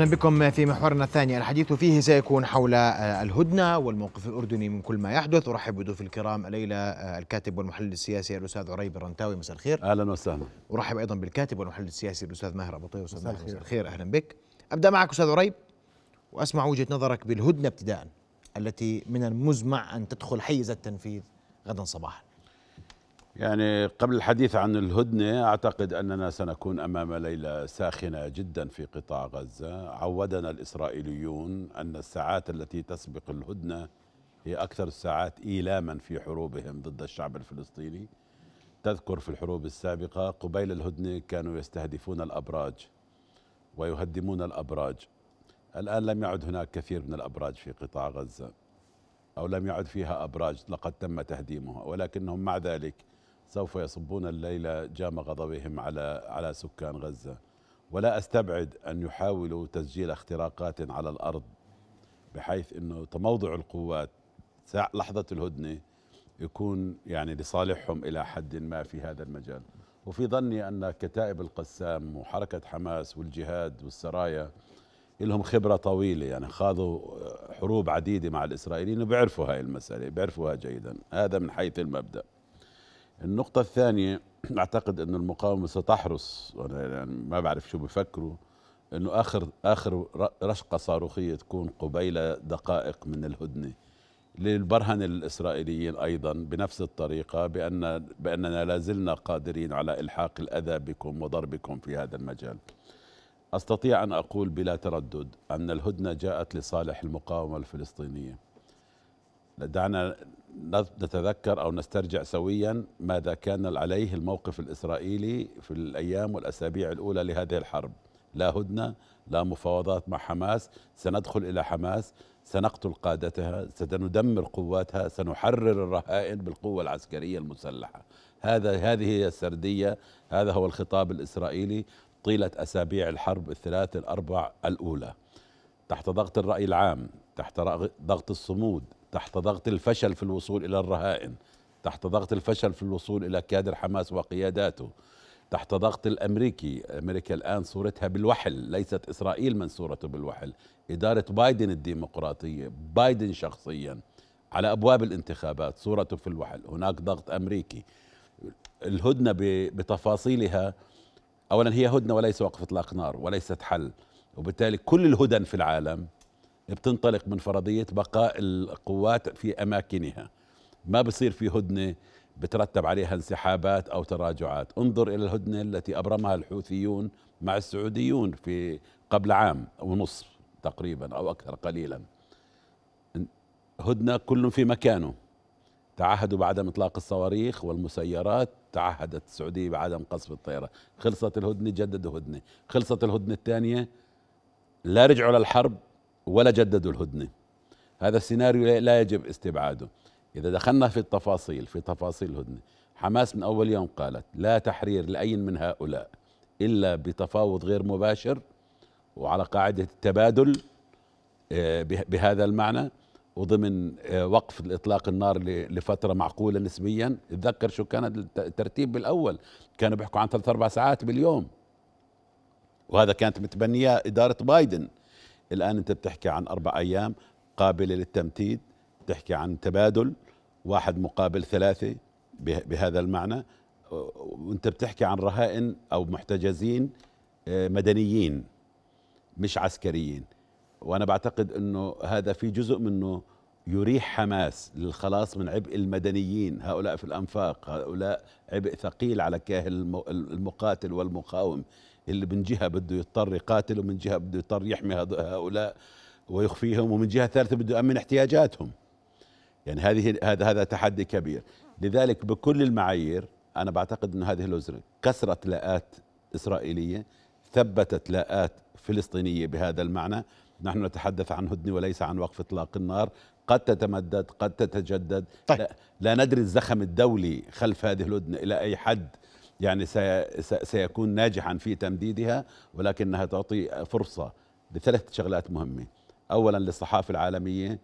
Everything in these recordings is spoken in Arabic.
اهلا بكم في محورنا الثاني الحديث فيه سيكون حول آه، الهدنه والموقف الاردني من كل ما يحدث ارحب بضيوف الكرام الليله آه، الكاتب والمحلل السياسي الاستاذ عريب الرنتاوي مساء الخير اهلا وسهلا ارحب ايضا بالكاتب والمحلل السياسي الاستاذ ماهر ابو طيب استاذ مساء الخير اهلا بك ابدا معك استاذ عريب واسمع وجهه نظرك بالهدنه ابتداء التي من المزمع ان تدخل حيز التنفيذ غدا صباحا يعني قبل الحديث عن الهدنة أعتقد أننا سنكون أمام ليلة ساخنة جدا في قطاع غزة عودنا الإسرائيليون أن الساعات التي تسبق الهدنة هي أكثر الساعات إيلاما في حروبهم ضد الشعب الفلسطيني تذكر في الحروب السابقة قبيل الهدنة كانوا يستهدفون الأبراج ويهدمون الأبراج الآن لم يعد هناك كثير من الأبراج في قطاع غزة أو لم يعد فيها أبراج لقد تم تهديمها ولكنهم مع ذلك سوف يصبون الليلة جام غضبهم على على سكان غزة ولا أستبعد أن يحاولوا تسجيل اختراقات على الأرض بحيث أنه تموضع القوات لحظة الهدنة يكون يعني لصالحهم إلى حد ما في هذا المجال وفي ظني أن كتائب القسام وحركة حماس والجهاد والسرايا لهم خبرة طويلة يعني خاضوا آه، حروب عديدة مع الإسرائيليين وبيعرفوا هاي المسألة بيعرفوها جيدا هذا من حيث المبدأ النقطة الثانية أعتقد أن المقاومة ستحرص أنا يعني ما بعرف شو بفكروا أنه آخر آخر رشقة صاروخية تكون قبيل دقائق من الهدنة للبرهن الإسرائيليين أيضا بنفس الطريقة بأن بأننا لا زلنا قادرين على إلحاق الأذى بكم وضربكم في هذا المجال أستطيع أن أقول بلا تردد أن الهدنة جاءت لصالح المقاومة الفلسطينية دعنا نتذكر أو نسترجع سويا ماذا كان عليه الموقف الإسرائيلي في الأيام والأسابيع الأولى لهذه الحرب لا هدنة لا مفاوضات مع حماس سندخل إلى حماس سنقتل قادتها سندمر قواتها سنحرر الرهائن بالقوة العسكرية المسلحة هذا هذه هي السردية هذا هو الخطاب الإسرائيلي طيلة أسابيع الحرب الثلاث الأربع الأولى تحت ضغط الرأي العام تحت ضغط الصمود تحت ضغط الفشل في الوصول إلى الرهائن تحت ضغط الفشل في الوصول إلى كادر حماس وقياداته تحت ضغط الأمريكي أمريكا الآن صورتها بالوحل ليست إسرائيل من صورته بالوحل إدارة بايدن الديمقراطية بايدن شخصيا على أبواب الانتخابات صورته في الوحل هناك ضغط أمريكي الهدنة بتفاصيلها أولا هي هدنة وليس وقف إطلاق نار وليست حل وبالتالي كل الهدن في العالم بتنطلق من فرضية بقاء القوات في أماكنها ما بصير في هدنة بترتب عليها انسحابات أو تراجعات انظر إلى الهدنة التي أبرمها الحوثيون مع السعوديون في قبل عام ونصف تقريبا أو أكثر قليلا هدنة كل في مكانه تعهدوا بعدم إطلاق الصواريخ والمسيرات تعهدت السعودية بعدم قصف الطائرة خلصت الهدنة جددوا هدنة خلصت الهدنة الثانية لا رجعوا للحرب ولا جددوا الهدنه هذا السيناريو لا يجب استبعاده اذا دخلنا في التفاصيل في تفاصيل الهدنه حماس من اول يوم قالت لا تحرير لاي من هؤلاء الا بتفاوض غير مباشر وعلى قاعده التبادل آه، بهذا المعنى وضمن آه، وقف الاطلاق النار لفتره معقوله نسبيا اتذكر شو كان الترتيب بالاول كانوا بيحكوا عن ثلاث اربع ساعات باليوم وهذا كانت متبنيه اداره بايدن الآن أنت بتحكي عن أربع أيام قابلة للتمتيد بتحكي عن تبادل واحد مقابل ثلاثة بهذا المعنى وانت بتحكي عن رهائن او محتجزين آه، مدنيين مش عسكريين وانا بعتقد انه هذا في جزء منه يريح حماس للخلاص من عبء المدنيين هؤلاء في الانفاق هؤلاء عبء ثقيل على كاهل المقاتل والمقاوم اللي من جهه بده يضطر يقاتل ومن جهه بده يضطر يحمي هؤلاء ويخفيهم ومن جهه ثالثه بده يامن احتياجاتهم يعني هذه هذا هذا تحدي كبير لذلك بكل المعايير انا بعتقد انه هذه الوزره كسرت لاءات اسرائيليه ثبتت لاءات فلسطينيه بهذا المعنى نحن نتحدث عن هدنه وليس عن وقف اطلاق النار قد تتمدد قد تتجدد طيب. لا, لا ندري الزخم الدولي خلف هذه الهدنه الى اي حد يعني سيكون ناجحا في تمديدها ولكنها تعطي فرصة لثلاث شغلات مهمة أولا للصحافة العالمية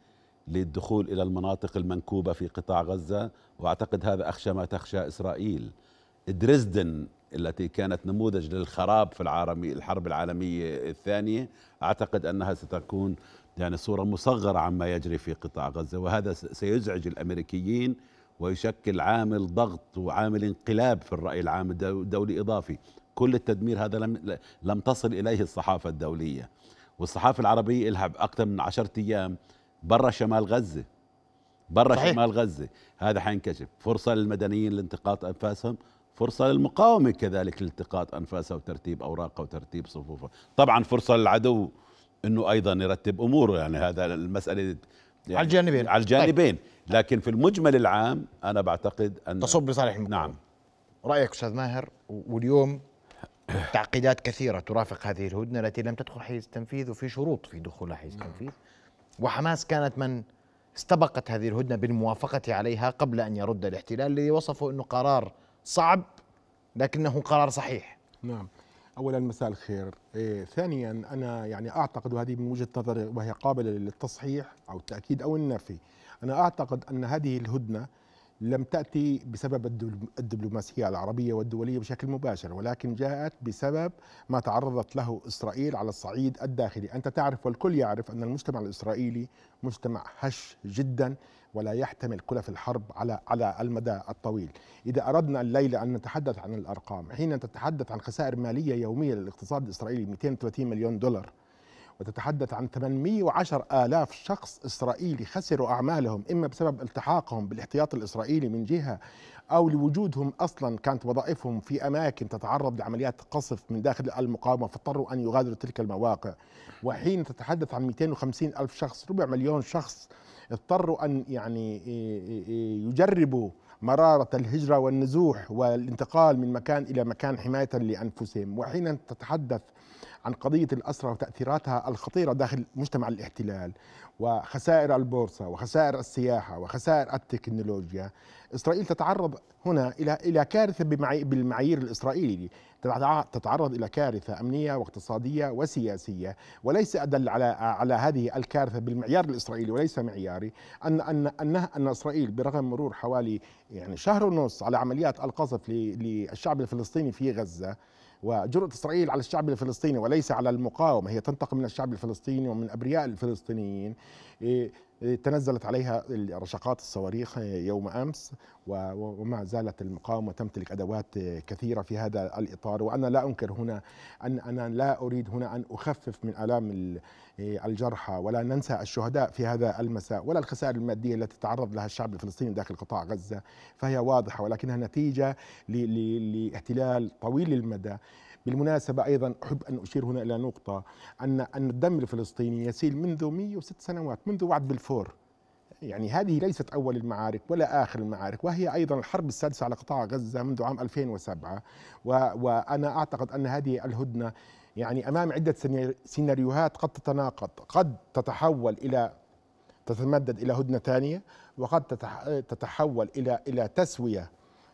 للدخول إلى المناطق المنكوبة في قطاع غزة وأعتقد هذا أخشى ما تخشى إسرائيل دريسدن التي كانت نموذج للخراب في العالمي الحرب العالمية الثانية أعتقد أنها ستكون يعني صورة مصغرة عما يجري في قطاع غزة وهذا سيزعج الأمريكيين ويشكل عامل ضغط وعامل انقلاب في الرأي العام الدولي إضافي كل التدمير هذا لم, لم تصل إليه الصحافة الدولية والصحافة العربية لها أكثر من عشرة أيام برا شمال غزة برا صحيح. شمال غزة هذا حينكشف فرصة للمدنيين لانتقاط أنفاسهم فرصة للمقاومة كذلك لالتقاط أنفاسها وترتيب أوراقها وترتيب صفوفها طبعا فرصة للعدو أنه أيضا يرتب أموره يعني هذا المسألة يعني على الجانبين على الجانبين طيب. لكن في المجمل العام انا بعتقد ان تصب بصالح المقاومه نعم رايك استاذ ماهر واليوم تعقيدات كثيره ترافق هذه الهدنه التي لم تدخل حيز التنفيذ وفي شروط في دخولها حيز نعم. التنفيذ وحماس كانت من استبقت هذه الهدنه بالموافقه عليها قبل ان يرد الاحتلال الذي وصفه انه قرار صعب لكنه قرار صحيح نعم اولا مساء الخير إيه ثانيا انا يعني اعتقد وهذه من وجهه نظري وهي قابله للتصحيح او التاكيد او النفي انا اعتقد ان هذه الهدنه لم تاتي بسبب الدبلوماسيه العربيه والدوليه بشكل مباشر ولكن جاءت بسبب ما تعرضت له اسرائيل على الصعيد الداخلي انت تعرف والكل يعرف ان المجتمع الاسرائيلي مجتمع هش جدا ولا يحتمل كلف الحرب على على المدى الطويل. اذا اردنا الليله ان نتحدث عن الارقام، حين تتحدث عن خسائر ماليه يوميه للاقتصاد الاسرائيلي 230 مليون دولار وتتحدث عن 810 آلاف شخص إسرائيلي خسروا أعمالهم إما بسبب التحاقهم بالاحتياط الإسرائيلي من جهة أو لوجودهم أصلا كانت وظائفهم في أماكن تتعرض لعمليات قصف من داخل المقاومة فاضطروا أن يغادروا تلك المواقع وحين تتحدث عن 250 ألف شخص ربع مليون شخص اضطروا أن يعني يجربوا مرارة الهجرة والنزوح والانتقال من مكان إلى مكان حماية لأنفسهم وحين تتحدث عن قضية الأسرة وتأثيراتها الخطيرة داخل مجتمع الاحتلال وخسائر البورصة وخسائر السياحة وخسائر التكنولوجيا إسرائيل تتعرض هنا إلى إلى كارثة بالمعايير الإسرائيلية تتعرض إلى كارثة أمنية واقتصادية وسياسية وليس أدل على على هذه الكارثة بالمعيار الإسرائيلي وليس معياري أن أن أن, أن إسرائيل برغم مرور حوالي يعني شهر ونص على عمليات القصف للشعب الفلسطيني في غزة وجرأة إسرائيل على الشعب الفلسطيني وليس على المقاومة هي تنتقم من الشعب الفلسطيني ومن أبرياء الفلسطينيين إيه، تنزلت عليها رشقات الصواريخ يوم امس وما زالت المقاومه تمتلك ادوات كثيره في هذا الاطار وانا لا انكر هنا ان انا لا اريد هنا ان اخفف من الام الجرحى ولا ننسى الشهداء في هذا المساء ولا الخسائر الماديه التي تعرض لها الشعب الفلسطيني داخل قطاع غزه فهي واضحه ولكنها نتيجه لاحتلال طويل المدى بالمناسبة أيضا أحب أن أشير هنا إلى نقطة أن أن الدم الفلسطيني يسيل منذ 106 سنوات منذ وعد بالفور يعني هذه ليست أول المعارك ولا آخر المعارك وهي أيضا الحرب السادسة على قطاع غزة منذ عام 2007 وأنا أعتقد أن هذه الهدنة يعني أمام عدة سيناريوهات قد تتناقض قد تتحول إلى تتمدد إلى هدنة ثانية وقد تتحول إلى إلى تسوية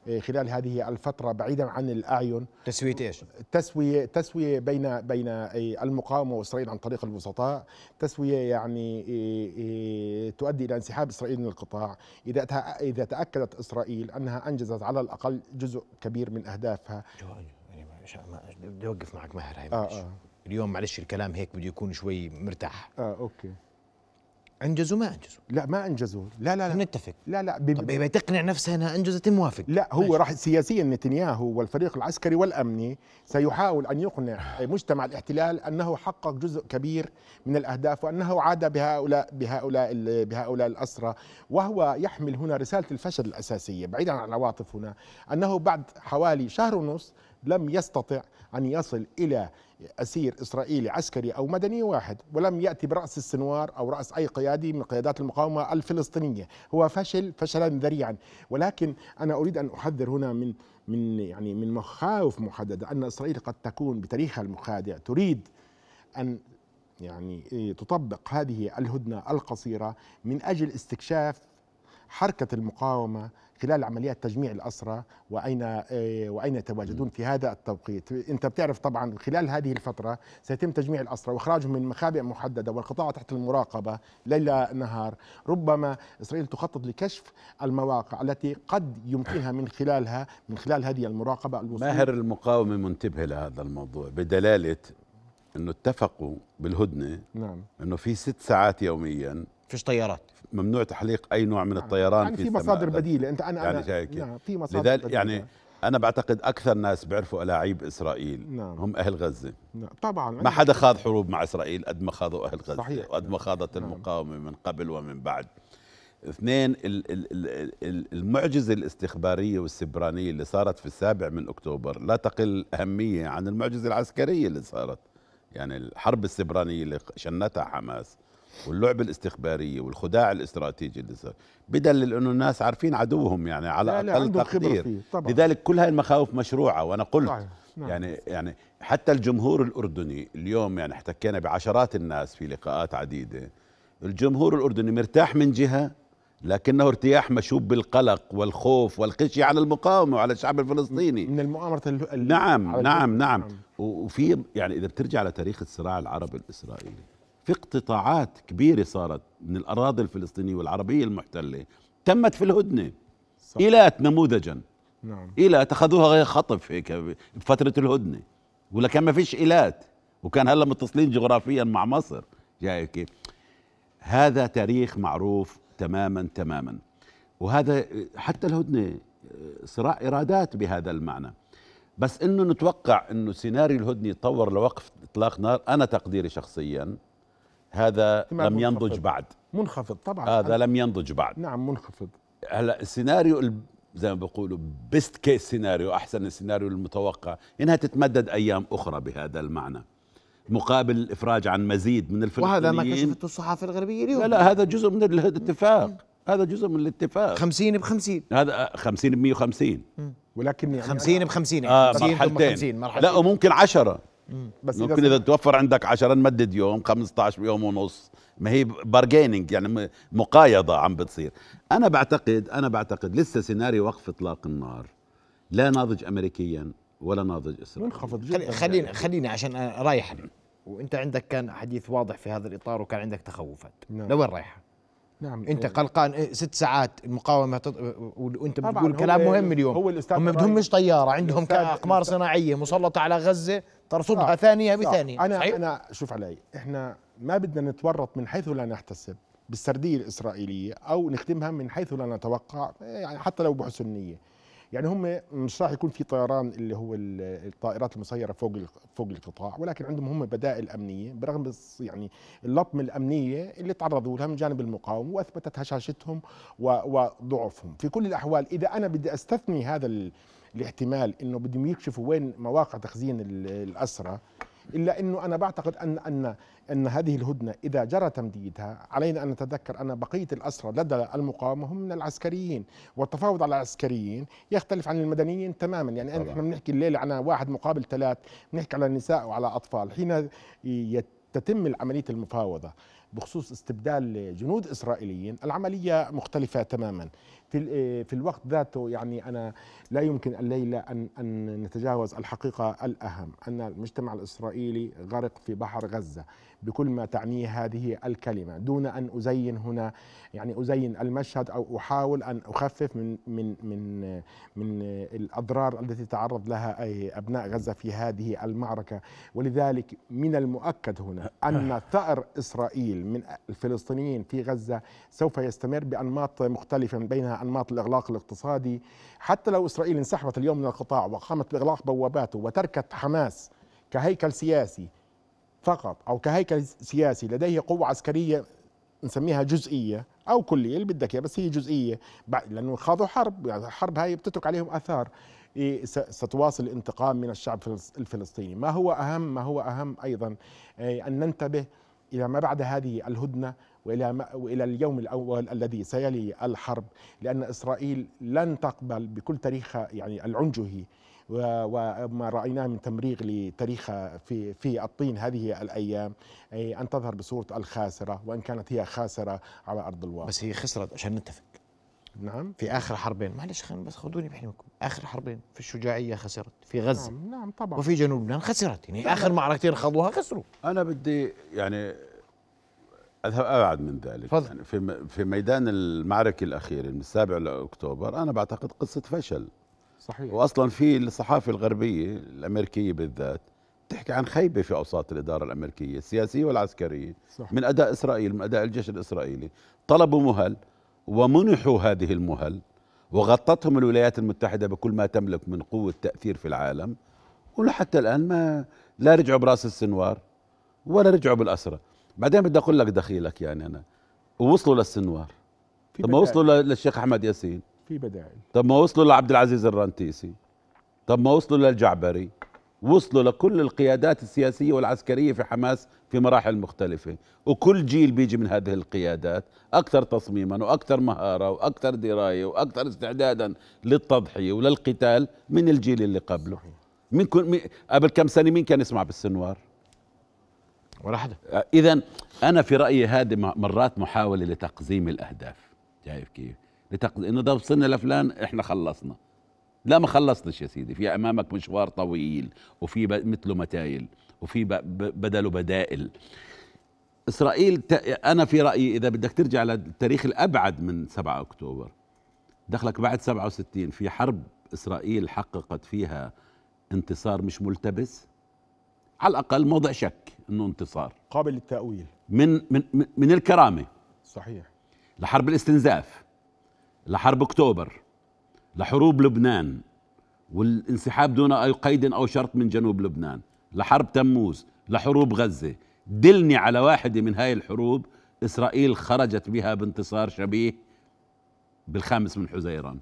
إيه، خلال هذه الفترة بعيدا عن الأعين تسوية إيش؟ تسوية تسوية بين بين إيه، المقاومة وإسرائيل عن طريق الوسطاء تسوية يعني إيه، تؤدي إلى انسحاب إسرائيل من القطاع إذا إذا تأكدت إسرائيل أنها أنجزت على الأقل جزء كبير من أهدافها يعني بدي أوقف معك ماهر هاي آه، معلش. آه آه. اليوم معلش الكلام هيك بده يكون شوي مرتاح اه اوكي انجزوا ما انجزوا لا ما انجزوا لا لا لا نتفق لا لا بب... طب تقنع نفسها انها انجزت موافق لا هو راح سياسيا نتنياهو والفريق العسكري والامني سيحاول ان يقنع مجتمع الاحتلال انه حقق جزء كبير من الاهداف وانه عاد بهؤلاء بهؤلاء بهؤلاء الاسرى وهو يحمل هنا رساله الفشل الاساسيه بعيدا عن العواطف هنا انه بعد حوالي شهر ونص لم يستطع ان يصل الى أسير إسرائيلي عسكري أو مدني واحد ولم يأتي برأس السنوار أو رأس أي قيادي من قيادات المقاومة الفلسطينية هو فشل فشلا ذريعا ولكن أنا أريد أن أحذر هنا من من يعني من مخاوف محددة أن إسرائيل قد تكون بتاريخها المخادع تريد أن يعني تطبق هذه الهدنة القصيرة من أجل استكشاف حركة المقاومة خلال عمليات تجميع الأسرة وأين آه، وأين يتواجدون في هذا التوقيت أنت بتعرف طبعا خلال هذه الفترة سيتم تجميع الأسرة وإخراجهم من مخابئ محددة والقطاع تحت المراقبة ليل نهار ربما إسرائيل تخطط لكشف المواقع التي قد يمكنها من خلالها من خلال هذه المراقبة الوصول ماهر المقاومة منتبه لهذا الموضوع بدلالة أنه اتفقوا بالهدنة نعم أنه في ست ساعات يوميا فيش طيارات ممنوع تحليق اي نوع من نعم. الطيران يعني في, في مصادر بديله انت انا يعني شايك نعم في مصادر لذلك بديلة. يعني انا بعتقد اكثر ناس بيعرفوا الاعيب اسرائيل نعم. هم اهل غزه نعم. طبعا ما حدا خاض حروب مع اسرائيل قد ما خاضوا اهل غزه صحيح. وقد ما خاضت نعم. المقاومه من قبل ومن بعد اثنين المعجزة الاستخبارية والسبرانية اللي صارت في السابع من أكتوبر لا تقل أهمية عن المعجزة العسكرية اللي صارت يعني الحرب السبرانية اللي شنتها حماس واللعبة الاستخبارية والخداع الاستراتيجي اللي صار بدل انه الناس عارفين عدوهم يعني على لا لا اقل تقدير لذلك كل هاي المخاوف مشروعة وانا قلت نعم. يعني يعني حتى الجمهور الاردني اليوم يعني احتكينا بعشرات الناس في لقاءات عديدة الجمهور الاردني مرتاح من جهة لكنه ارتياح مشوب بالقلق والخوف والخشية على المقاومة وعلى الشعب الفلسطيني من المؤامرة ال... نعم، نعم،, نعم, نعم نعم نعم وفي يعني إذا بترجع لتاريخ الصراع العربي الإسرائيلي في اقتطاعات كبيرة صارت من الأراضي الفلسطينية والعربية المحتلة تمت في الهدنة إيلات نموذجا نعم إيلات أخذوها غير خطف هيك بفترة الهدنة ولا كان ما فيش إيلات وكان هلا متصلين جغرافيا مع مصر جاي كيف هذا تاريخ معروف تماما تماما وهذا حتى الهدنة صراع إرادات بهذا المعنى بس انه نتوقع انه سيناريو الهدنه يتطور لوقف اطلاق نار انا تقديري شخصيا هذا لم ينضج بعد منخفض طبعا هذا لم ينضج بعد نعم منخفض هلا السيناريو زي ما بيقولوا بيست كيس سيناريو احسن السيناريو المتوقع انها تتمدد ايام اخرى بهذا المعنى مقابل الافراج عن مزيد من الفلسطينيين وهذا ما كشفته الصحافه الغربيه اليوم لا لا هذا جزء من الاتفاق هذا جزء من الاتفاق 50 ب 50 هذا 50 ب 150 ولكن يعني 50 ب 50 يعني آه 50 مرحلتين. مرحلتين لا وممكن 10 بس ممكن اذا توفر عندك 10 نمدد يوم 15 يوم ونص ما هي بارجيننج يعني مقايضه عم بتصير انا بعتقد انا بعتقد لسه سيناريو وقف اطلاق النار لا ناضج امريكيا ولا ناضج اسرائيل منخفض جدا خلينا يعني. خلينا عشان أنا رايح وانت عندك كان حديث واضح في هذا الاطار وكان عندك تخوفات نعم. لوين رايحه نعم انت قلقان إيه، ست ساعات المقاومه تط... وانت بتقول كلام مهم اليوم هو هم مش طياره عندهم اقمار صناعيه مسلطه على غزه ترصدها آه. ثانيه بثانيه انا صحيح؟ انا شوف علي احنا ما بدنا نتورط من حيث لا نحتسب بالسرديه الاسرائيليه او نخدمها من حيث لا نتوقع يعني حتى لو بحسن نيه يعني هم مش راح يكون في طيران اللي هو الطائرات المسيره فوق فوق القطاع ولكن عندهم هم بدائل امنيه برغم يعني اللطمة الامنيه اللي تعرضوا لها من جانب المقاومه واثبتت هشاشتهم وضعفهم في كل الاحوال اذا انا بدي استثني هذا الاحتمال انه بدهم يكشفوا وين مواقع تخزين الاسرى الا انه انا بعتقد ان ان ان هذه الهدنه اذا جرى تمديدها علينا ان نتذكر ان بقيه الاسرى لدى المقاومه هم من العسكريين والتفاوض على العسكريين يختلف عن المدنيين تماما يعني طبعا. احنا بنحكي الليله عن واحد مقابل ثلاث بنحكي على نساء وعلى اطفال حين تتم عمليه المفاوضه بخصوص استبدال جنود اسرائيليين العمليه مختلفه تماما في آه، في الوقت ذاته يعني انا لا يمكن الليله ان ان نتجاوز الحقيقه الاهم ان المجتمع الاسرائيلي غرق في بحر غزه بكل ما تعنيه هذه الكلمه دون ان ازين هنا يعني ازين المشهد او احاول ان اخفف من من من من الاضرار التي تعرض لها ابناء غزه في هذه المعركه ولذلك من المؤكد هنا ان آه. ثأر اسرائيل من الفلسطينيين في غزه سوف يستمر بانماط مختلفه من بينها أنماط الإغلاق الاقتصادي حتى لو إسرائيل انسحبت اليوم من القطاع وقامت بإغلاق بواباته وتركت حماس كهيكل سياسي فقط أو كهيكل سياسي لديه قوة عسكرية نسميها جزئية أو كلية اللي بدك بس هي جزئية لأنه خاضوا حرب الحرب يعني هاي بتترك عليهم آثار إيه، ستواصل الانتقام من الشعب الفلسطيني ما هو أهم ما هو أهم أيضا إيه، أن ننتبه إلى ما بعد هذه الهدنة والى والى اليوم الاول الذي سيلي الحرب لان اسرائيل لن تقبل بكل تاريخها يعني العنجهي وما رايناه من تمريغ لتاريخها في في الطين هذه الايام ان تظهر بصوره الخاسره وان كانت هي خاسره على ارض الواقع بس هي خسرت عشان نتفق نعم في اخر حربين معلش خلينا بس خذوني بحلمكم اخر حربين في الشجاعيه خسرت في غزه نعم, نعم طبعا وفي جنوب لبنان خسرت يعني اخر معركتين خضوها خسروا انا بدي يعني اذهب ابعد من ذلك فضل. يعني في في ميدان المعركه الاخيره من 7 لاكتوبر انا بعتقد قصه فشل صحيح واصلا في الصحافه الغربيه الامريكيه بالذات تحكي عن خيبه في اوساط الاداره الامريكيه السياسيه والعسكريه صح. من اداء اسرائيل من اداء الجيش الاسرائيلي طلبوا مهل ومنحوا هذه المهل وغطتهم الولايات المتحده بكل ما تملك من قوه تاثير في العالم ولحتى الان ما لا رجعوا براس السنوار ولا رجعوا بالاسره بعدين بدي اقول لك دخيلك يعني انا ووصلوا للسنوار طب ما وصلوا للشيخ احمد ياسين في بدائل طب ما وصلوا لعبد العزيز الرنتيسي طب ما وصلوا للجعبري وصلوا لكل القيادات السياسية والعسكرية في حماس في مراحل مختلفة وكل جيل بيجي من هذه القيادات أكثر تصميما وأكثر مهارة وأكثر دراية وأكثر استعدادا للتضحية وللقتال من الجيل اللي قبله من كن... قبل كم سنة مين كان يسمع بالسنوار ولا حدا اذا انا في رايي هذه مرات محاوله لتقزيم الاهداف شايف كيف لتقزيم انه ده وصلنا لفلان احنا خلصنا لا ما خلصتش يا سيدي في امامك مشوار طويل وفي مثله متايل وفي بدله بدائل اسرائيل انا في رايي اذا بدك ترجع للتاريخ الابعد من 7 اكتوبر دخلك بعد 67 في حرب اسرائيل حققت فيها انتصار مش ملتبس على الاقل موضع شك انه انتصار قابل للتاويل من من من الكرامه صحيح لحرب الاستنزاف لحرب اكتوبر لحروب لبنان والانسحاب دون اي قيد او شرط من جنوب لبنان لحرب تموز لحروب غزه دلني على واحده من هاي الحروب اسرائيل خرجت بها بانتصار شبيه بالخامس من حزيران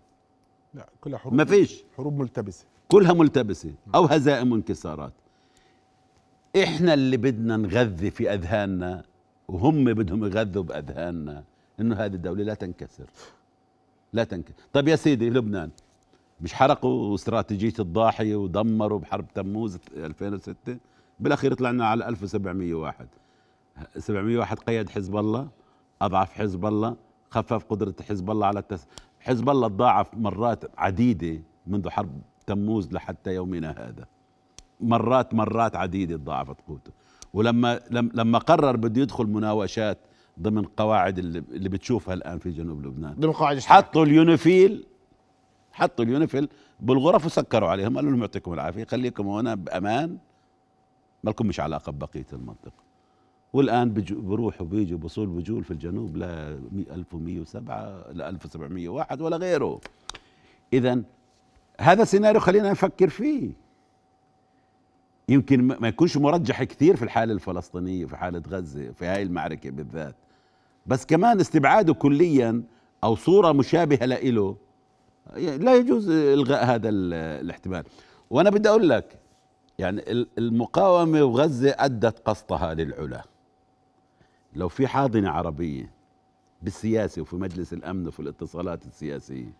لا كلها حروب ما فيش حروب ملتبسه كلها ملتبسه او هزائم وانكسارات احنا اللي بدنا نغذي في اذهاننا وهم بدهم يغذوا باذهاننا انه هذه الدوله لا تنكسر لا تنكسر طب يا سيدي لبنان مش حرقوا استراتيجيه الضاحيه ودمروا بحرب تموز 2006 بالاخير طلعنا على 1701 701 قيد حزب الله اضعف حزب الله خفف قدره حزب الله على التس... حزب الله تضاعف مرات عديده منذ حرب تموز لحتى يومنا هذا مرات مرات عديده تضاعفت قوته ولما لما قرر بده يدخل مناوشات ضمن قواعد اللي بتشوفها الان في جنوب لبنان ضمن قواعد حطوا اليونيفيل حطوا اليونيفيل بالغرف وسكروا عليهم قالوا لهم يعطيكم العافيه خليكم هنا بامان ما لكم مش علاقه ببقيه المنطقه والان بروحوا بيجوا بصول بجول في الجنوب ل 1107 ل 1701 ولا غيره اذا هذا سيناريو خلينا نفكر فيه يمكن ما يكونش مرجح كثير في الحاله الفلسطينيه في حاله غزه في هاي المعركه بالذات بس كمان استبعاده كليا او صوره مشابهه لإله يعني لا يجوز الغاء هذا الاحتمال وانا بدي اقول لك يعني المقاومه وغزه ادت قسطها للعلا لو في حاضنه عربيه بالسياسه وفي مجلس الامن وفي الاتصالات السياسيه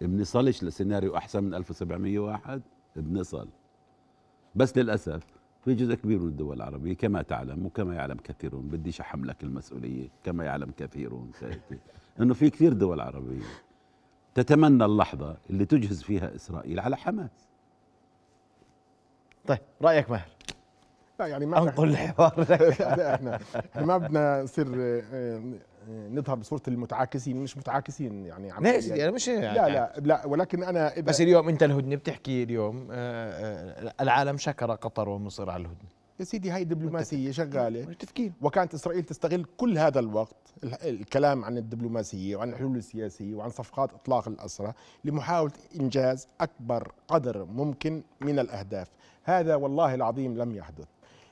بنصلش لسيناريو احسن من 1701 بنصل بس للأسف في جزء كبير من الدول العربية كما تعلم وكما يعلم كثيرون بديش أحملك المسؤولية كما يعلم كثيرون أنه في كثير دول عربية تتمنى اللحظة اللي تجهز فيها إسرائيل على حماس طيب رأيك ماهر لا يعني ما انقل الحوار احنا ما بدنا نصير آه، نظهر بصوره المتعاكسين مش متعاكسين يعني عم لا يعني مش يعني لا لا لا ولكن انا إذا بس اليوم انت الهدنه بتحكي اليوم آه، آه، العالم شكر قطر ومصر على الهدنه يا سيدي هاي دبلوماسيه شغاله متفقين وكانت اسرائيل تستغل كل هذا الوقت الكلام عن الدبلوماسيه وعن الحلول السياسيه وعن صفقات اطلاق الاسرى لمحاوله انجاز اكبر قدر ممكن من الاهداف هذا والله العظيم لم يحدث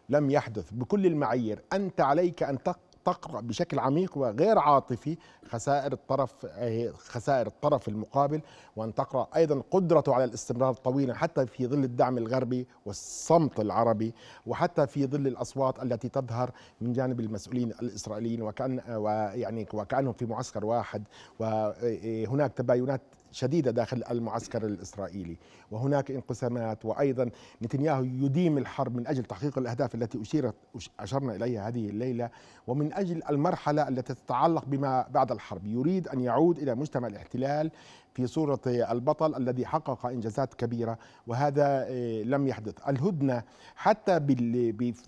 لم يحدث بكل المعايير انت عليك ان تقرأ بشكل عميق وغير عاطفي خسائر الطرف آه، خسائر الطرف المقابل وأن تقرأ أيضا قدرته على الاستمرار طويلا حتى في ظل الدعم الغربي والصمت العربي وحتى في ظل الأصوات التي تظهر من جانب المسؤولين الإسرائيليين وكأن آه، ويعني وكأنهم في معسكر واحد وهناك آه، تباينات شديدة داخل المعسكر الإسرائيلي وهناك انقسامات وأيضا نتنياهو يديم الحرب من أجل تحقيق الأهداف التي أشيرت أشرنا إليها هذه الليلة ومن أجل المرحلة التي تتعلق بما بعد الحرب يريد أن يعود إلى مجتمع الاحتلال في صورة البطل الذي حقق إنجازات كبيرة وهذا آه، لم يحدث الهدنة حتى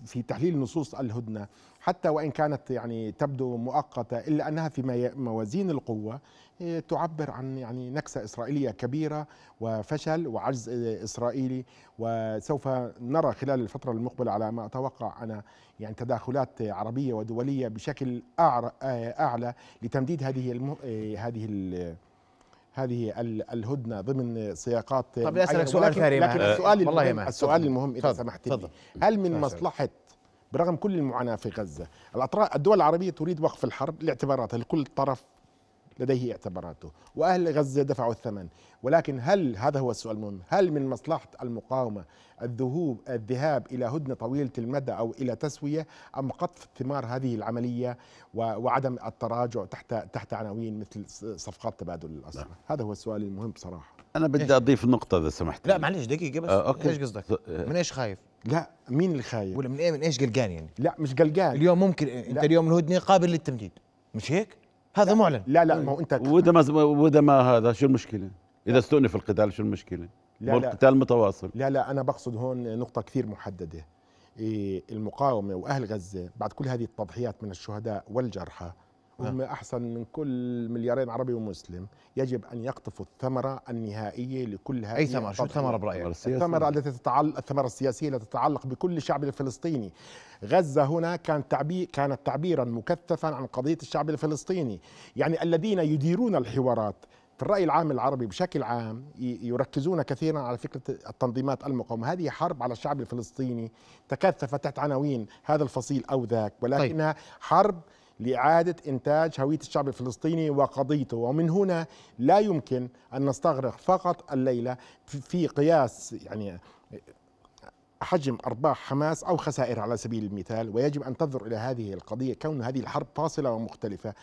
في تحليل نصوص الهدنة حتى وإن كانت يعني تبدو مؤقتة إلا أنها في موازين القوة تعبر عن يعني نكسة إسرائيلية كبيرة وفشل وعجز إسرائيلي وسوف نرى خلال الفترة المقبلة على ما أتوقع أنا يعني تداخلات عربية ودولية بشكل أعلى لتمديد هذه المو... هذه هذه الهدنه ضمن سياقات طب اسالك سؤال كريم لكن السؤال والله المهم السؤال المهم اذا سمحت لي هل من مصلحه برغم كل المعاناه في غزه الأطراف الدول العربيه تريد وقف الحرب لاعتباراتها لكل طرف لديه اعتباراته وأهل غزة دفعوا الثمن ولكن هل هذا هو السؤال المهم هل من مصلحة المقاومة الذهوب الذهاب إلى هدنة طويلة المدى أو إلى تسوية أم قطف ثمار هذه العملية وعدم التراجع تحت تحت عناوين مثل صفقات تبادل الأسرى نعم. هذا هو السؤال المهم بصراحة أنا بدي أضيف نقطة إذا سمحت لا معلش دقيقة بس آه أوكي. إيش قصدك من إيش خايف لا مين اللي خايف ولا من ايه من ايش قلقان يعني لا مش قلقان اليوم ممكن انت اليوم الهدنه قابل للتمديد مش هيك هذا معلن لا لا طيب. ما انت واذا ما واذا ما هذا شو المشكله؟ اذا استؤنف القتال شو المشكله؟ لا هو القتال متواصل لا لا انا بقصد هون نقطه كثير محدده إيه، المقاومه واهل غزه بعد كل هذه التضحيات من الشهداء والجرحى هم آه. أحسن من كل مليارين عربي ومسلم يجب أن يقطفوا الثمرة النهائية لكل هذه أي ثمرة شو الثمرة برأيك؟ الثمرة التي تتعلق الثمرة السياسية التي تتعلق بكل الشعب الفلسطيني غزة هنا كان تعبير كانت تعبيرا مكثفا عن قضية الشعب الفلسطيني يعني الذين يديرون الحوارات في الرأي العام العربي بشكل عام يركزون كثيرا على فكرة التنظيمات المقاومة هذه حرب على الشعب الفلسطيني تكثفت تحت عناوين هذا الفصيل أو ذاك ولكنها طيب. حرب لإعادة إنتاج هوية الشعب الفلسطيني وقضيته ومن هنا لا يمكن أن نستغرق فقط الليلة في قياس يعني حجم ارباح حماس او خسائرها على سبيل المثال ويجب ان تنظر الى هذه القضيه كون هذه الحرب فاصله ومختلفه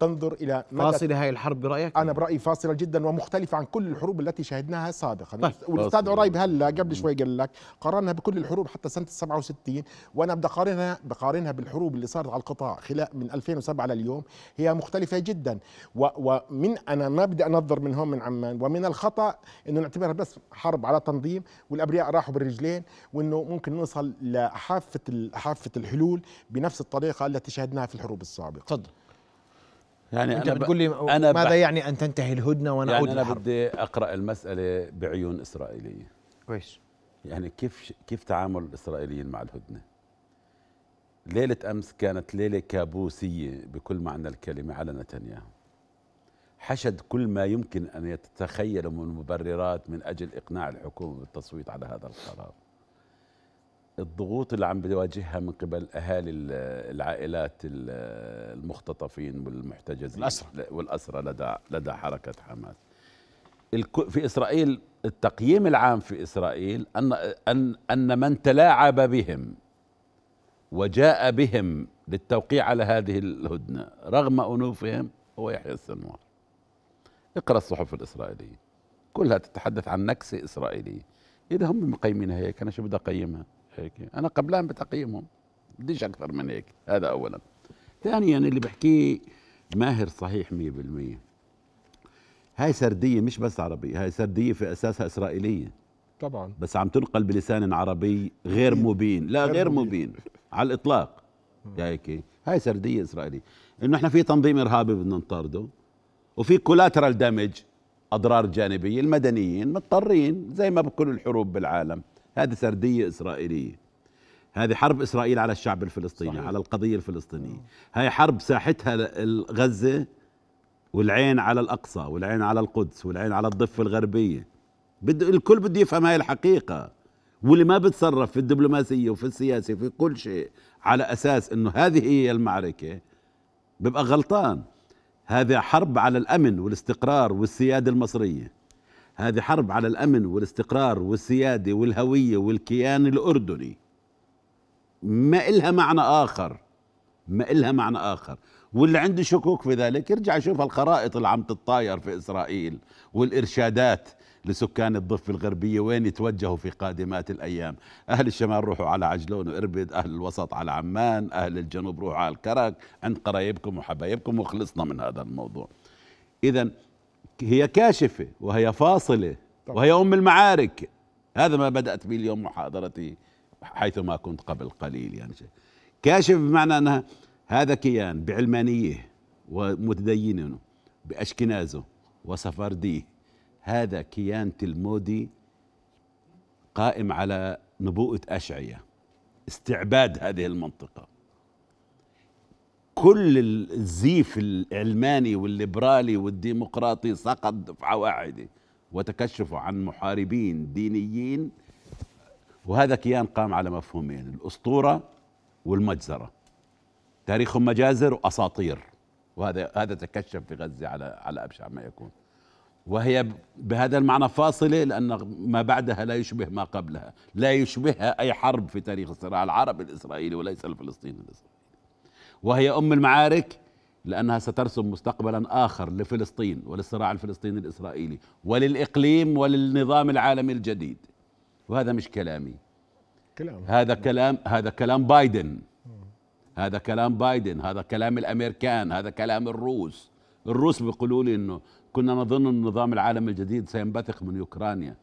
تنظر إلى فاصلة هاي الحرب برأيك؟ أنا برأيي فاصلة جدا ومختلفة عن كل الحروب التي شهدناها سابقا طيب. والأستاذ عرايب هلا قبل شوي قال لك قارنها بكل الحروب حتى سنة 67 وأنا بدي أقارنها بقارنها بالحروب اللي صارت على القطاع خلال من 2007 لليوم هي مختلفة جدا ومن أنا ما بدي أنظر من هون من عمان ومن الخطأ أنه نعتبرها بس حرب على تنظيم والأبرياء راحوا بالرجلين وأنه ممكن نوصل لحافة حافة الحلول بنفس الطريقة التي شهدناها في الحروب السابقة تفضل يعني انت أنا بتقول لي أنا ماذا يعني ان تنتهي الهدنه ونعود يعني انا الحرب. بدي اقرا المساله بعيون اسرائيليه كويس يعني كيف كيف تعامل الاسرائيليين مع الهدنه ليله امس كانت ليله كابوسيه بكل معنى الكلمه على نتنياهو حشد كل ما يمكن ان يتخيله من مبررات من اجل اقناع الحكومه بالتصويت على هذا القرار الضغوط اللي عم بيواجهها من قبل اهالي العائلات المختطفين والمحتجزين الأسرة. والاسرى لدى لدى حركه حماس في اسرائيل التقييم العام في اسرائيل ان ان ان من تلاعب بهم وجاء بهم للتوقيع على هذه الهدنه رغم انوفهم هو يحيى السنوار اقرا الصحف الاسرائيليه كلها تتحدث عن نكسه اسرائيليه اذا هم مقيمينها هيك انا شو بدي اقيمها هيك انا قبلان بتقييمهم بديش اكثر من هيك هذا اولا ثانيا اللي بحكيه ماهر صحيح 100% هاي سرديه مش بس عربيه هاي سرديه في اساسها اسرائيليه طبعا بس عم تنقل بلسان عربي غير مبين لا غير, مبين. على الاطلاق هيك هاي سرديه اسرائيليه انه احنا في تنظيم ارهابي بدنا نطارده وفي كولاترال دامج اضرار جانبيه المدنيين مضطرين زي ما بكل الحروب بالعالم هذه سردية إسرائيلية هذه حرب إسرائيل على الشعب الفلسطيني صحيح. على القضية الفلسطينية هاي حرب ساحتها غزة والعين على الأقصى والعين على القدس والعين على الضفة الغربية بده الكل بده يفهم هاي الحقيقة واللي ما بتصرف في الدبلوماسية وفي السياسة وفي كل شيء على أساس أنه هذه هي المعركة بيبقى غلطان هذه حرب على الأمن والاستقرار والسيادة المصرية هذه حرب على الأمن والاستقرار والسيادة والهوية والكيان الأردني ما إلها معنى آخر ما إلها معنى آخر واللي عنده شكوك في ذلك يرجع يشوف الخرائط اللي عم تتطاير في إسرائيل والإرشادات لسكان الضفة الغربية وين يتوجهوا في قادمات الأيام أهل الشمال روحوا على عجلون وإربد أهل الوسط على عمان أهل الجنوب روحوا على الكرك عند قرايبكم وحبايبكم وخلصنا من هذا الموضوع إذا هي كاشفة وهي فاصلة طبعا. وهي أم المعارك هذا ما بدأت به اليوم محاضرتي حيث ما كنت قبل قليل يعني كاشف بمعنى أنها هذا كيان بعلمانيه ومتدينه بأشكنازه وسفرديه هذا كيان تلمودي قائم على نبوءة أشعية استعباد هذه المنطقة كل الزيف العلماني والليبرالي والديمقراطي سقط دفعة واحدة وتكشفوا عن محاربين دينيين وهذا كيان قام على مفهومين الأسطورة والمجزرة تاريخهم مجازر وأساطير وهذا هذا تكشف في غزة على على أبشع ما يكون وهي بهذا المعنى فاصلة لأن ما بعدها لا يشبه ما قبلها لا يشبهها أي حرب في تاريخ الصراع العربي الإسرائيلي وليس الفلسطيني الإسرائيلي وهي أم المعارك لأنها سترسم مستقبلا آخر لفلسطين وللصراع الفلسطيني الإسرائيلي وللإقليم وللنظام العالمي الجديد وهذا مش كلامي كلام. هذا كلام هذا كلام بايدن هذا كلام بايدن هذا كلام الامريكان هذا كلام الروس الروس بيقولوا لي انه كنا نظن ان النظام العالمي الجديد سينبثق من اوكرانيا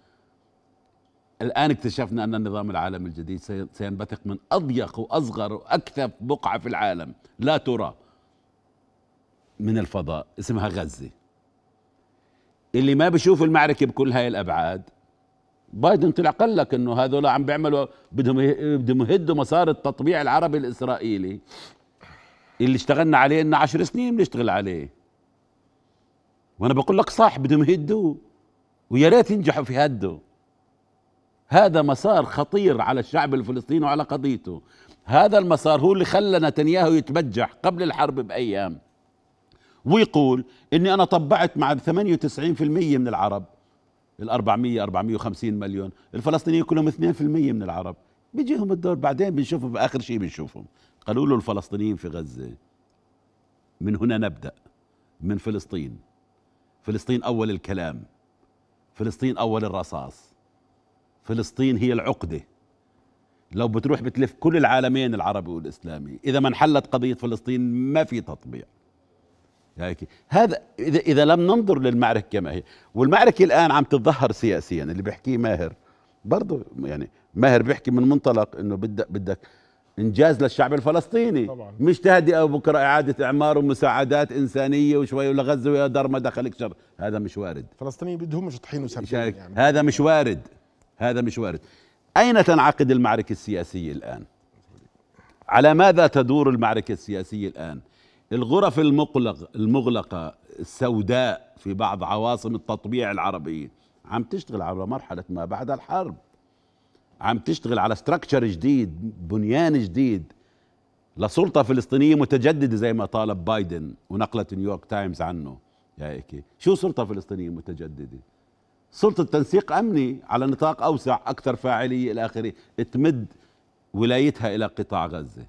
الآن اكتشفنا أن النظام العالمي الجديد سينبثق من أضيق وأصغر وأكثف بقعة في العالم لا ترى من الفضاء اسمها غزة اللي ما بيشوف المعركة بكل هاي الأبعاد بايدن طلع قال لك انه هذول عم بيعملوا بدهم بدهم يهدوا مسار التطبيع العربي الاسرائيلي اللي اشتغلنا عليه لنا 10 سنين بنشتغل عليه وانا بقول لك صح بدهم يهدوه ويا ريت ينجحوا في هده هذا مسار خطير على الشعب الفلسطيني وعلى قضيته هذا المسار هو اللي خلى نتنياهو يتبجح قبل الحرب بأيام ويقول اني انا طبعت مع 98% من العرب ال 400 450 مليون الفلسطينيين كلهم 2% من العرب بيجيهم الدور بعدين بنشوفهم باخر شيء بنشوفهم قالوا له الفلسطينيين في غزه من هنا نبدا من فلسطين فلسطين اول الكلام فلسطين اول الرصاص فلسطين هي العقده لو بتروح بتلف كل العالمين العربي والاسلامي اذا ما انحلت قضيه فلسطين ما في تطبيع يعني هذا اذا اذا لم ننظر للمعركه كما هي والمعركه الان عم تتظهر سياسيا اللي بيحكيه ماهر برضه يعني ماهر بيحكي من منطلق انه بدك بدك انجاز للشعب الفلسطيني طبعا. مش تهدئه وبكره اعاده اعمار ومساعدات انسانيه وشوي ولغزه ويا دار ما دخلك شر هذا مش وارد الفلسطينيين بدهم مش طحين وسمسم يعني. هذا مش وارد هذا مش وارد أين تنعقد المعركة السياسية الآن على ماذا تدور المعركة السياسية الآن الغرف المقلق المغلقة السوداء في بعض عواصم التطبيع العربية عم تشتغل على مرحلة ما بعد الحرب عم تشتغل على ستراكشر جديد بنيان جديد لسلطة فلسطينية متجددة زي ما طالب بايدن ونقلت نيويورك تايمز عنه يا إيكي شو سلطة فلسطينية متجددة سلطه تنسيق امني على نطاق اوسع اكثر فاعليه الى اخره تمد ولايتها الى قطاع غزه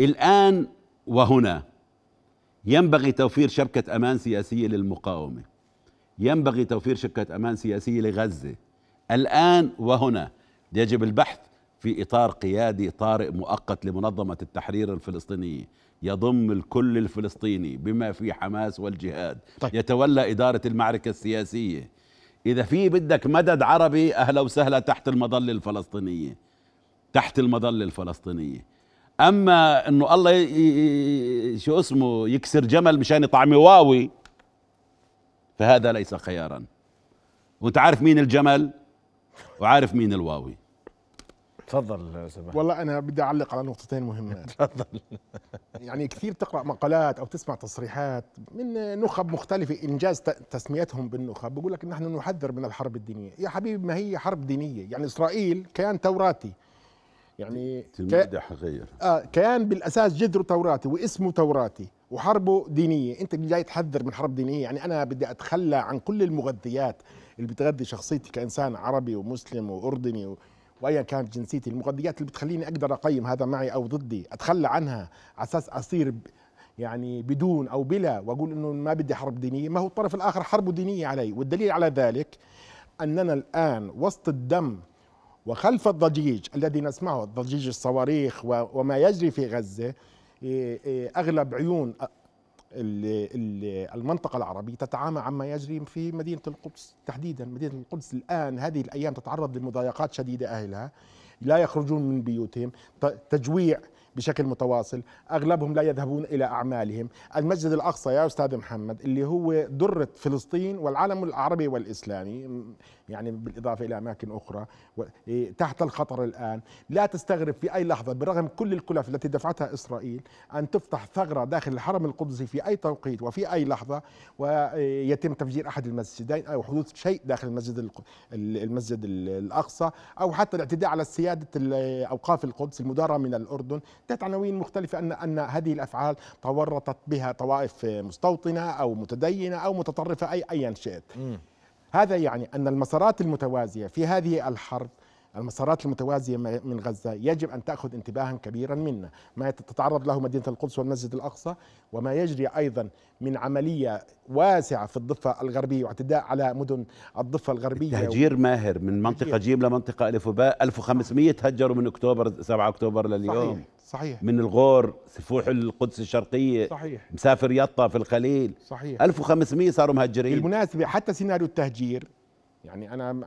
الان وهنا ينبغي توفير شبكه امان سياسيه للمقاومه ينبغي توفير شبكه امان سياسيه لغزه الان وهنا يجب البحث في اطار قيادي طارئ مؤقت لمنظمه التحرير الفلسطينيه يضم الكل الفلسطيني بما في حماس والجهاد طيب. يتولى اداره المعركه السياسيه اذا في بدك مدد عربي اهلا وسهلا تحت المظله الفلسطينيه تحت المظله الفلسطينيه اما انه الله ي... ي... شو اسمه يكسر جمل مشان يطعم واوي فهذا ليس خيارا وانت عارف مين الجمل وعارف مين الواوي تفضل سبحان والله انا بدي اعلق على نقطتين مهمات تفضل يعني كثير تقرا مقالات او تسمع تصريحات من نخب مختلفه انجاز تسميتهم بالنخب بقول لك نحن نحذر من الحرب الدينيه يا حبيبي ما هي حرب دينيه يعني اسرائيل كيان توراتي يعني تلميذ غير اه كيان بالاساس جذره توراتي واسمه توراتي وحربه دينيه انت جاي تحذر من حرب دينيه يعني انا بدي اتخلى عن كل المغذيات اللي بتغذي شخصيتي كانسان عربي ومسلم واردني و... وايا كانت جنسيتي المغذيات اللي بتخليني اقدر اقيم هذا معي او ضدي اتخلى عنها على اساس اصير يعني بدون او بلا واقول انه ما بدي حرب دينيه ما هو الطرف الاخر حرب دينيه علي والدليل على ذلك اننا الان وسط الدم وخلف الضجيج الذي نسمعه ضجيج الصواريخ وما يجري في غزه إيه، إيه، اغلب عيون المنطقة العربية تتعامى عما يجري في مدينة القدس تحديدا مدينة القدس الآن هذه الأيام تتعرض لمضايقات شديدة أهلها لا يخرجون من بيوتهم تجويع بشكل متواصل أغلبهم لا يذهبون إلى أعمالهم المسجد الأقصى يا أستاذ محمد اللي هو درة فلسطين والعالم العربي والإسلامي يعني بالإضافة إلى أماكن أخرى إيه، تحت الخطر الآن لا تستغرب في أي لحظة برغم كل الكلف التي دفعتها إسرائيل أن تفتح ثغرة داخل الحرم القدسي في أي توقيت وفي أي لحظة ويتم تفجير أحد المسجدين أو حدوث شيء داخل المسجد المسجد الأقصى أو حتى الاعتداء على سيادة أوقاف القدس المدارة من الأردن تحت عناوين مختلفة أن أن هذه الأفعال تورطت بها طوائف مستوطنة أو متدينة أو متطرفة أي أيا شئت هذا يعني أن المسارات المتوازية في هذه الحرب المسارات المتوازية من غزة يجب أن تأخذ انتباها كبيرا منا ما تتعرض له مدينة القدس والمسجد الأقصى وما يجري أيضا من عملية واسعة في الضفة الغربية واعتداء على مدن الضفة الغربية تهجير و... ماهر من منطقة جيم لمنطقة ألف وباء 1500 هجروا من أكتوبر 7 أكتوبر لليوم صحيح. صحيح من الغور سفوح القدس الشرقية صحيح مسافر يطا في الخليل صحيح 1500 صاروا مهجرين بالمناسبة حتى سيناريو التهجير يعني أنا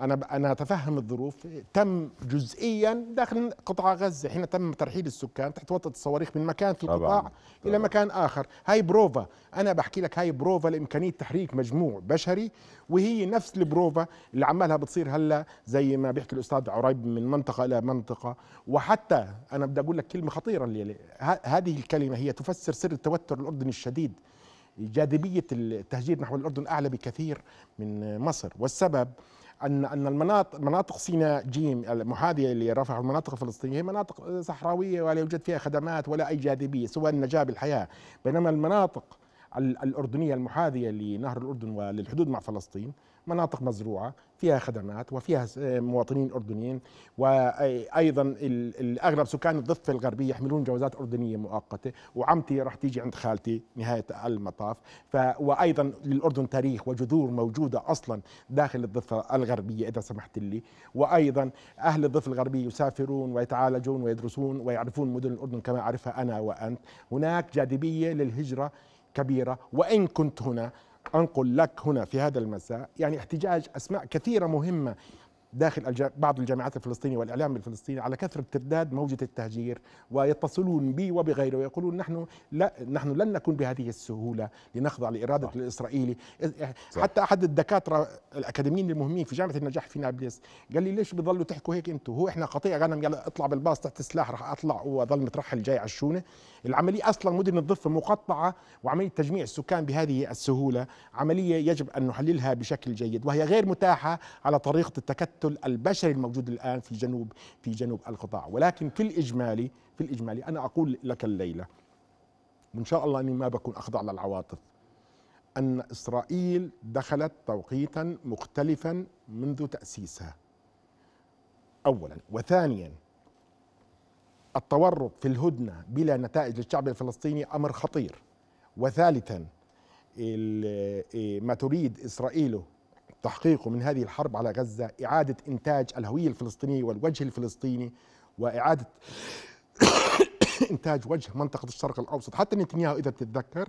انا انا اتفهم الظروف تم جزئيا داخل قطاع غزه حين تم ترحيل السكان تحت وطاه الصواريخ من مكان في القطاع طبعاً. الى مكان اخر هاي بروفا انا بحكي لك هاي بروفا لامكانيه تحريك مجموع بشري وهي نفس البروفا اللي عمالها بتصير هلا زي ما بيحكي الاستاذ عريب من منطقه الى منطقه وحتى انا بدي اقول لك كلمه خطيره اللي هذه الكلمه هي تفسر سر التوتر الاردني الشديد جاذبيه التهجير نحو الاردن اعلى بكثير من مصر والسبب ان ان المناطق مناطق سيناء جيم المحاذيه لرفح والمناطق الفلسطينيه هي مناطق صحراويه ولا يوجد فيها خدمات ولا اي جاذبيه سوى النجاه بالحياه بينما المناطق الاردنيه المحاذيه لنهر الاردن وللحدود مع فلسطين مناطق مزروعه فيها خدمات وفيها آه، مواطنين أردنيين وأيضا الأغلب سكان الضفة الغربية يحملون جوازات أردنية مؤقتة وعمتي راح تيجي عند خالتي نهاية المطاف ف وأيضا للأردن تاريخ وجذور موجودة أصلا داخل الضفة الغربية إذا سمحت لي وأيضا أهل الضفة الغربية يسافرون ويتعالجون ويدرسون ويعرفون مدن الأردن كما أعرفها أنا وأنت هناك جاذبية للهجرة كبيرة وإن كنت هنا أنقل لك هنا في هذا المساء يعني احتجاج أسماء كثيرة مهمة داخل بعض الجامعات الفلسطينية والإعلام الفلسطيني على كثرة ترداد موجة التهجير ويتصلون بي وبغيره ويقولون نحن لا نحن لن نكون بهذه السهولة لنخضع لإرادة صح. الإسرائيلي صح. حتى أحد الدكاترة الأكاديميين المهمين في جامعة النجاح في نابلس قال لي ليش بضلوا تحكوا هيك أنتم هو إحنا قطيع غنم يلا اطلع بالباص تحت السلاح راح أطلع وأظل مترحل جاي على الشونة العملية أصلا مدن الضفة مقطعة وعملية تجميع السكان بهذه السهولة عملية يجب أن نحللها بشكل جيد وهي غير متاحة على طريقة التكتل التكتل البشري الموجود الان في جنوب في جنوب القطاع ولكن في الاجمالي في الاجمالي انا اقول لك الليله وان شاء الله اني ما بكون اخضع للعواطف ان اسرائيل دخلت توقيتا مختلفا منذ تاسيسها اولا وثانيا التورط في الهدنه بلا نتائج للشعب الفلسطيني امر خطير وثالثا إيه، ما تريد اسرائيله تحقيقه من هذه الحرب على غزة إعادة إنتاج الهوية الفلسطينية والوجه الفلسطيني وإعادة إنتاج وجه منطقة الشرق الأوسط حتى نتنياهو إذا بتتذكر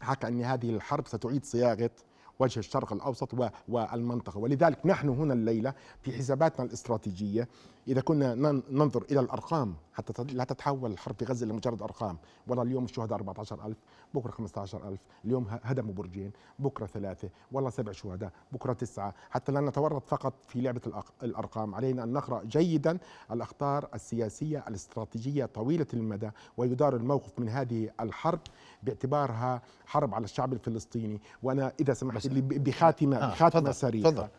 حكى أن هذه الحرب ستعيد صياغة وجه الشرق الأوسط والمنطقة ولذلك نحن هنا الليلة في حساباتنا الاستراتيجية إذا كنا ننظر إلى الأرقام حتى لا تتحول الحرب في غزة لمجرد أرقام والله اليوم الشهداء 14000 بكرة 15000 اليوم هدموا برجين بكرة ثلاثة والله سبع شهداء بكرة تسعة حتى لا نتورط فقط في لعبة الأرقام علينا أن نقرأ جيدا الأخطار السياسية الاستراتيجية طويلة المدى ويدار الموقف من هذه الحرب باعتبارها حرب على الشعب الفلسطيني وأنا إذا سمحت لي بخاتمة آه بخاتمة سريعة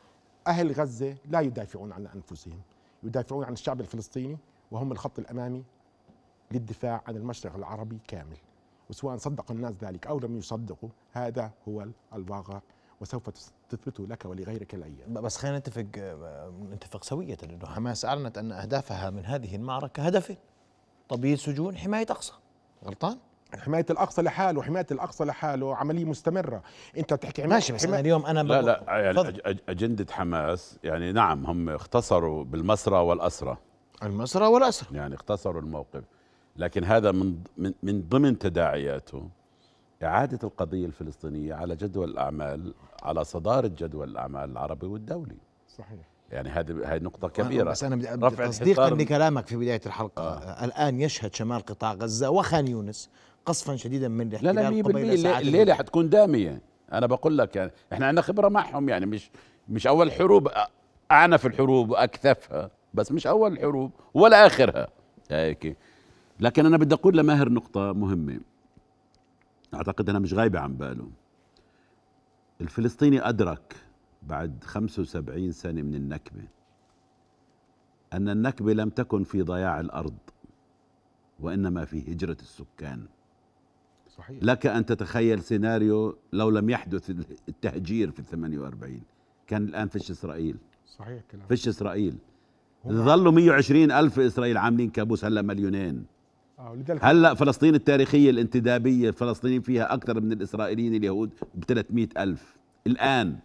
أهل غزة لا يدافعون عن أنفسهم يدافعون عن الشعب الفلسطيني وهم الخط الامامي للدفاع عن المشرق العربي كامل وسواء صدق الناس ذلك او لم يصدقوا هذا هو الواقع وسوف تثبته لك ولغيرك الايام بس خلينا نتفق آه، نتفق سويه لانه حماس اعلنت ان اهدافها من هذه المعركه هدفين طبيعي سجون حمايه اقصى غلطان حمايه الاقصى لحاله حمايه الاقصى لحاله عمليه مستمره انت بتحكي ماشي بس انا اليوم انا لا لا يعني اجنده حماس يعني نعم هم اختصروا بالمسرى والاسرى المسرى والاسرى يعني اختصروا الموقف لكن هذا من من ضمن تداعياته اعاده القضيه الفلسطينيه على جدول الاعمال على صداره جدول الاعمال العربي والدولي صحيح يعني هذه هذه نقطة كبيرة بس أنا بدي تصديقا لكلامك في بداية الحلقة آه. الآن يشهد شمال قطاع غزة وخان يونس قصفا شديدا من الاحتلال لا لا 100% الليله حتكون داميه انا بقول لك يعني احنا عندنا خبره معهم يعني مش مش اول حروب اعنف الحروب واكثفها بس مش اول الحروب ولا اخرها هيك لكن انا بدي اقول لماهر نقطه مهمه اعتقد انها مش غايبه عن باله الفلسطيني ادرك بعد 75 سنه من النكبه ان النكبه لم تكن في ضياع الارض وانما في هجره السكان صحيح. لك أن تتخيل سيناريو لو لم يحدث التهجير في 48 كان الآن فيش إسرائيل صحيح كلام فيش إسرائيل ظلوا 120 ألف إسرائيل عاملين كابوس هلا مليونين آه، هلا فلسطين التاريخية الانتدابية الفلسطينيين فيها أكثر من الإسرائيليين اليهود ب 300 ألف الآن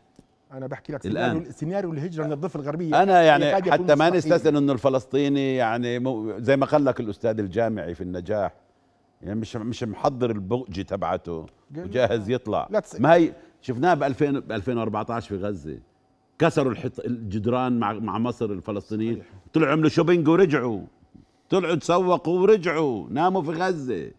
انا بحكي لك الآن. سيناريو الهجره من الضفه الغربيه انا يعني حتى ما نستسأل انه الفلسطيني يعني زي ما قال لك الاستاذ الجامعي في النجاح يعني مش مش محضر البؤجه تبعته وجاهز يطلع ما هي شفناها ب 2000 ب 2014 في غزه كسروا الحط الجدران مع مع مصر الفلسطينيين طلعوا عملوا شوبينج ورجعوا طلعوا تسوقوا ورجعوا ناموا في غزه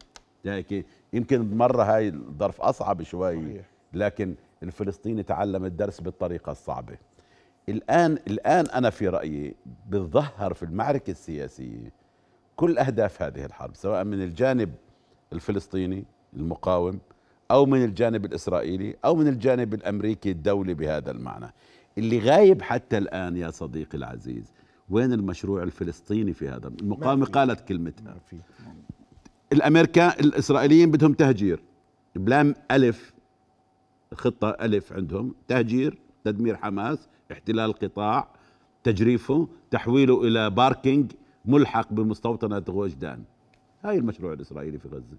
هيك يمكن مرة هاي الظرف أصعب شوي لكن الفلسطيني تعلم الدرس بالطريقة الصعبة الآن الآن أنا في رأيي بتظهر في المعركة السياسية كل أهداف هذه الحرب سواء من الجانب الفلسطيني المقاوم او من الجانب الاسرائيلي او من الجانب الامريكي الدولي بهذا المعنى اللي غايب حتى الان يا صديقي العزيز وين المشروع الفلسطيني في هذا المقاومه قالت كلمتها الامريكا الاسرائيليين بدهم تهجير بلام الف خطه الف عندهم تهجير تدمير حماس احتلال القطاع تجريفه تحويله الى باركينج ملحق بمستوطنه غوجدان هاي المشروع الإسرائيلي في غزة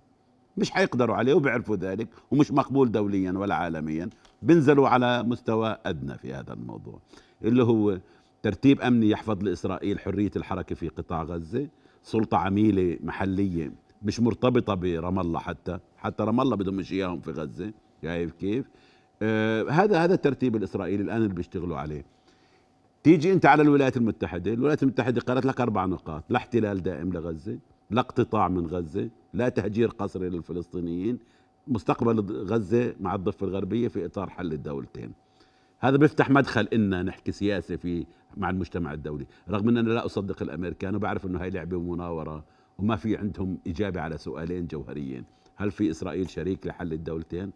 مش حيقدروا عليه وبيعرفوا ذلك ومش مقبول دوليا ولا عالميا بنزلوا على مستوى أدنى في هذا الموضوع اللي هو ترتيب أمني يحفظ لإسرائيل حرية الحركة في قطاع غزة سلطة عميلة محلية مش مرتبطة برام الله حتى حتى رام الله بدهم مش إياهم في غزة شايف كيف آه هذا هذا الترتيب الإسرائيلي الآن اللي بيشتغلوا عليه تيجي أنت على الولايات المتحدة الولايات المتحدة قالت لك أربع نقاط لا احتلال دائم لغزة لا اقتطاع من غزة لا تهجير قسري للفلسطينيين مستقبل غزة مع الضفة الغربية في إطار حل الدولتين هذا بيفتح مدخل إن نحكي سياسة في مع المجتمع الدولي رغم أن أنا لا أصدق الأمريكان وبعرف أنه هاي لعبة ومناورة وما في عندهم إجابة على سؤالين جوهريين هل في إسرائيل شريك لحل الدولتين؟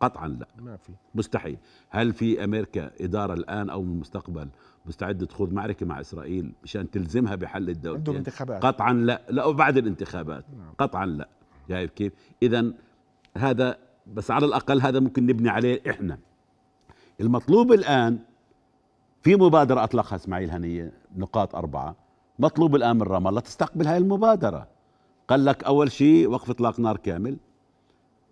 قطعا لا ما في مستحيل هل في أمريكا إدارة الآن أو المستقبل مستعد تخوض معركه مع اسرائيل مشان تلزمها بحل الدولتين انتخابات قطعا لا لا وبعد الانتخابات نعم. قطعا لا شايف كيف اذا هذا بس على الاقل هذا ممكن نبني عليه احنا المطلوب الان في مبادره اطلقها اسماعيل هنيه نقاط اربعه مطلوب الان من رام الله تستقبل هاي المبادره قال لك اول شيء وقف اطلاق نار كامل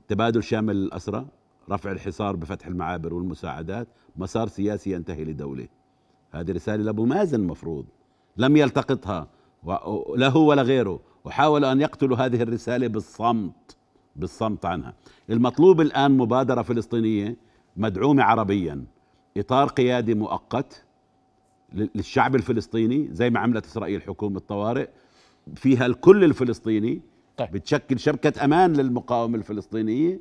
تبادل شامل للاسرى رفع الحصار بفتح المعابر والمساعدات مسار سياسي ينتهي لدوله هذه رسالة لأبو مازن مفروض لم يلتقطها له ولا غيره وحاولوا أن يقتلوا هذه الرسالة بالصمت بالصمت عنها المطلوب الآن مبادرة فلسطينية مدعومة عربيا إطار قيادي مؤقت للشعب الفلسطيني زي ما عملت إسرائيل حكومة طوارئ فيها الكل الفلسطيني طيب. بتشكل شبكة أمان للمقاومة الفلسطينية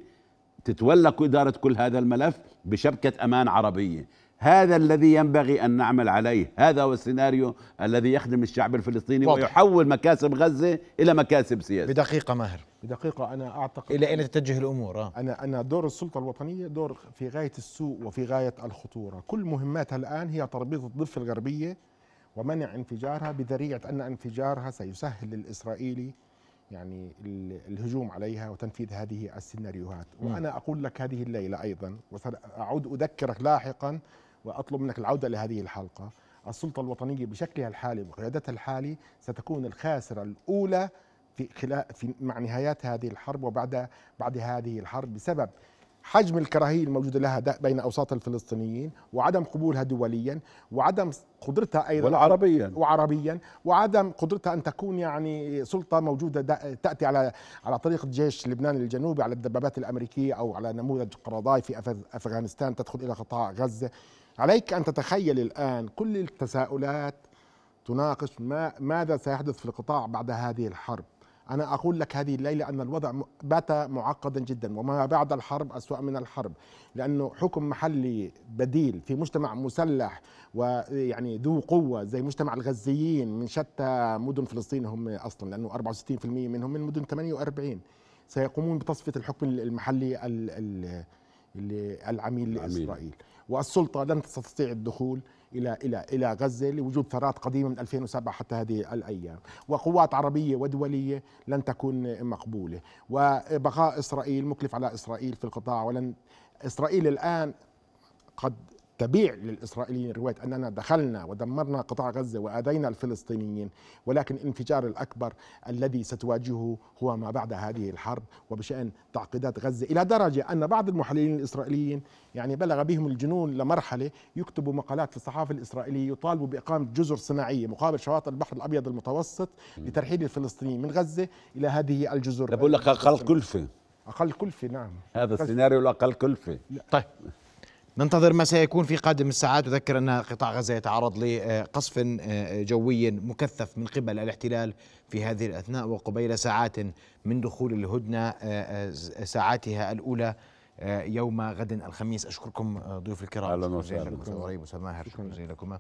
تتولى إدارة كل هذا الملف بشبكة أمان عربية هذا الذي ينبغي أن نعمل عليه هذا هو السيناريو الذي يخدم الشعب الفلسطيني واضح. ويحول مكاسب غزة إلى مكاسب سياسية بدقيقة ماهر بدقيقة أنا أعتقد إلى أين تتجه الأمور آه. أنا أنا دور السلطة الوطنية دور في غاية السوء وفي غاية الخطورة كل مهماتها الآن هي تربيط الضفة الغربية ومنع انفجارها بذريعة أن انفجارها سيسهل للإسرائيلي يعني الهجوم عليها وتنفيذ هذه السيناريوهات وأنا أقول لك هذه الليلة أيضا وسأعود أذكرك لاحقا وأطلب منك العودة لهذه الحلقة السلطة الوطنية بشكلها الحالي وقيادتها الحالي ستكون الخاسرة الأولى في خلال في مع نهايات هذه الحرب وبعد بعد هذه الحرب بسبب حجم الكراهيه الموجوده لها بين اوساط الفلسطينيين وعدم قبولها دوليا وعدم قدرتها ايضا وعربيا وعربيا وعدم قدرتها ان تكون يعني سلطه موجوده تاتي على على طريق جيش لبنان الجنوبي على الدبابات الامريكيه او على نموذج قرضاي في افغانستان تدخل الى قطاع غزه عليك أن تتخيل الآن كل التساؤلات تناقش ما ماذا سيحدث في القطاع بعد هذه الحرب أنا أقول لك هذه الليلة أن الوضع بات معقدا جدا وما بعد الحرب أسوأ من الحرب لأنه حكم محلي بديل في مجتمع مسلح ويعني ذو قوة زي مجتمع الغزيين من شتى مدن فلسطين هم أصلا لأنه 64% منهم من مدن 48 سيقومون بتصفية الحكم المحلي العميل, العميل. لإسرائيل والسلطه لن تستطيع الدخول الى الى الى غزه لوجود ثرات قديمه من 2007 حتى هذه الايام، وقوات عربيه ودوليه لن تكون مقبوله، وبقاء اسرائيل مكلف على اسرائيل في القطاع ولن اسرائيل الان قد تبيع للإسرائيليين رواية أننا دخلنا ودمرنا قطاع غزة وآذينا الفلسطينيين ولكن الانفجار الأكبر الذي ستواجهه هو ما بعد هذه الحرب وبشأن تعقيدات غزة إلى درجة أن بعض المحللين الإسرائيليين يعني بلغ بهم الجنون لمرحلة يكتبوا مقالات في الصحافة الإسرائيلية يطالبوا بإقامة جزر صناعية مقابل شواطئ البحر الأبيض المتوسط لترحيل الفلسطينيين من غزة إلى هذه الجزر بقول لك أقل كلفة أقل كلفة نعم هذا السيناريو الأقل كلفة طيب ننتظر ما سيكون في قادم الساعات أذكر أن قطاع غزة يتعرض لقصف آه، جوي مكثف من قبل الاحتلال في هذه الأثناء وقبيل ساعات من دخول الهدنة آه، آه، ساعاتها الأولى يوم غد الخميس أشكركم ضيوف الكرام أهلا وسهلا شكرا جزيلا لكما